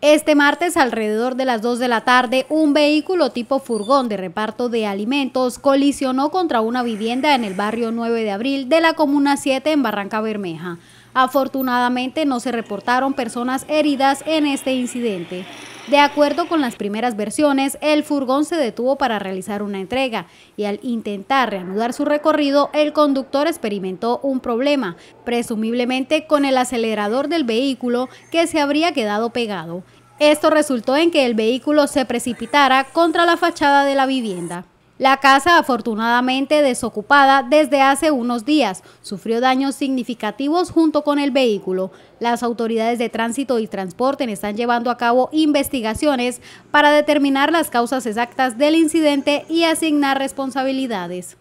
Este martes, alrededor de las 2 de la tarde, un vehículo tipo furgón de reparto de alimentos colisionó contra una vivienda en el barrio 9 de abril de la Comuna 7 en Barranca Bermeja. Afortunadamente no se reportaron personas heridas en este incidente. De acuerdo con las primeras versiones, el furgón se detuvo para realizar una entrega y al intentar reanudar su recorrido, el conductor experimentó un problema, presumiblemente con el acelerador del vehículo que se habría quedado pegado. Esto resultó en que el vehículo se precipitara contra la fachada de la vivienda. La casa, afortunadamente desocupada desde hace unos días, sufrió daños significativos junto con el vehículo. Las autoridades de tránsito y transporte están llevando a cabo investigaciones para determinar las causas exactas del incidente y asignar responsabilidades.